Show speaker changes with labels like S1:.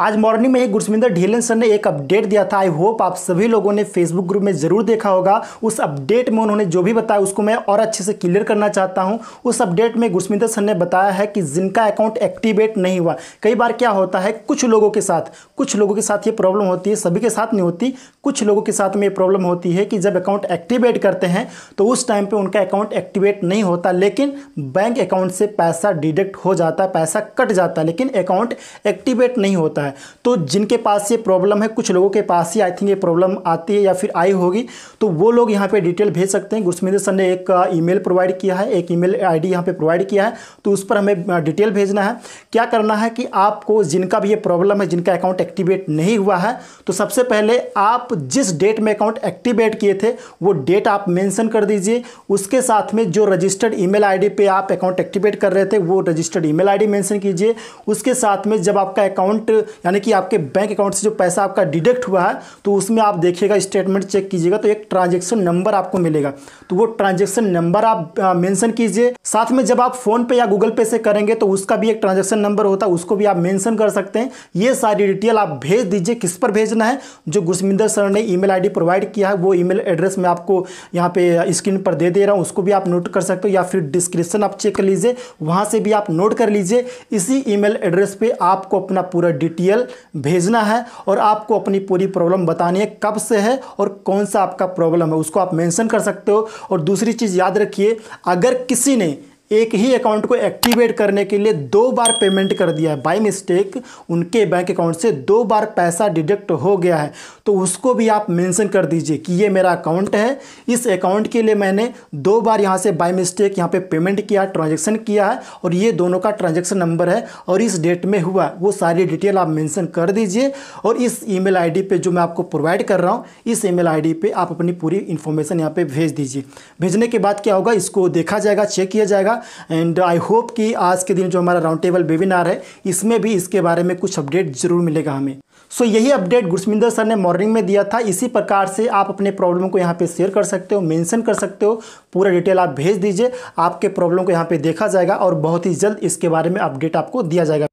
S1: आज मॉर्निंग में ही गुरसमिंदर ढीलन सर ने एक अपडेट दिया था आई होप आप सभी लोगों ने फेसबुक ग्रुप में ज़रूर देखा होगा उस अपडेट में उन्होंने जो भी बताया उसको मैं और अच्छे से क्लियर करना चाहता हूँ उस अपडेट में गुरसमिंदर सर ने बताया है कि जिनका अकाउंट एक्टिवेट नहीं हुआ कई बार क्या होता है कुछ लोगों के साथ कुछ लोगों के साथ ये प्रॉब्लम होती है सभी के साथ नहीं होती कुछ लोगों के साथ में ये प्रॉब्लम होती है कि जब अकाउंट एक्टिवेट करते हैं तो उस टाइम पर उनका अकाउंट एक्टिवेट नहीं होता लेकिन बैंक अकाउंट से पैसा डिडक्ट हो जाता है पैसा कट जाता है लेकिन अकाउंट एक्टिवेट नहीं होता है है तो जिनके पास ये प्रॉब्लम है कुछ लोगों के पास ही आई थिंक ये प्रॉब्लम आती है या फिर आई होगी तो वो लोग यहाँ पे डिटेल भेज सकते हैं गुरसमिंदर सर ने एक ईमेल प्रोवाइड किया है एक ईमेल आईडी यहाँ पे प्रोवाइड किया है तो उस पर हमें डिटेल भेजना है क्या करना है कि आपको जिनका भी ये प्रॉब्लम है जिनका अकाउंट एक्टिवेट नहीं हुआ है तो सबसे पहले आप जिस डेट में अकाउंट एक्टिवेट किए थे वो डेट आप मेंशन कर दीजिए उसके साथ में जो रजिस्टर्ड ईमेल आईडी पे आप अकाउंट एक्टिवेट कर रहे थे वो रजिस्टर्ड ईमेल आईडी मेंशन कीजिए उसके साथ में जब आपका अकाउंट यानी कि आपके बैंक अकाउंट से जो पैसा आपका डिडक्ट हुआ है तो उसमें आप देखिएगा स्टेटमेंट चेक कीजिएगा तो एक ट्रांजेक्शन नंबर आपको मिलेगा तो वो ट्रांजेक्शन नंबर आप मेंशन कीजिए साथ में जब आप फोन पे या गूगल पे से करेंगे तो उसका भी एक ट्रांजेक्शन नंबर होता है उसको भी आप मेंशन कर सकते हैं ये सारी डिटेल आप भेज दीजिए किस पर भेजना है जो गुरसमिंदर सर ने ई मेल प्रोवाइड किया है वो ई एड्रेस मैं आपको यहाँ पे स्क्रीन पर दे दे रहा हूँ उसको भी आप नोट कर सकते हो या फिर डिस्क्रिप्शन आप चेक कर लीजिए वहाँ से भी आप नोट कर लीजिए इसी ईमेल एड्रेस पे आपको अपना पूरा डिटेल डिटेल भेजना है और आपको अपनी पूरी प्रॉब्लम बतानी है कब से है और कौन सा आपका प्रॉब्लम है उसको आप मेंशन कर सकते हो और दूसरी चीज़ याद रखिए अगर किसी ने एक ही अकाउंट को एक्टिवेट करने के लिए दो बार पेमेंट कर दिया है बाई मिस्टेक उनके बैंक अकाउंट से दो बार पैसा डिडक्ट हो गया है तो उसको भी आप मेंशन कर दीजिए कि ये मेरा अकाउंट है इस अकाउंट के लिए मैंने दो बार यहाँ से बाई मिस्टेक यहाँ पे पेमेंट किया ट्रांजेक्शन किया है और ये दोनों का ट्रांजेक्शन नंबर है और इस डेट में हुआ वो सारी डिटेल आप मैंसन कर दीजिए और इस ई मेल पे जो मैं आपको प्रोवाइड कर रहा हूँ इस ई मेल पे आप अपनी पूरी इन्फॉर्मेशन यहाँ पर भेज दीजिए भेजने के बाद क्या होगा इसको देखा जाएगा चेक किया जाएगा एंड आई होप कि आज के दिन जो हमारा राउंड टेबल वेबिनार है इसमें भी इसके बारे में कुछ अपडेट जरूर मिलेगा हमें सो so, यही अपडेट गुरसमिंदर सर ने मॉर्निंग में दिया था इसी प्रकार से आप अपने प्रॉब्लम को यहाँ पे शेयर कर सकते हो मेंशन कर सकते हो पूरा डिटेल आप भेज दीजिए आपके प्रॉब्लम को यहाँ पे देखा जाएगा और बहुत ही जल्द इसके बारे में अपडेट आपको दिया जाएगा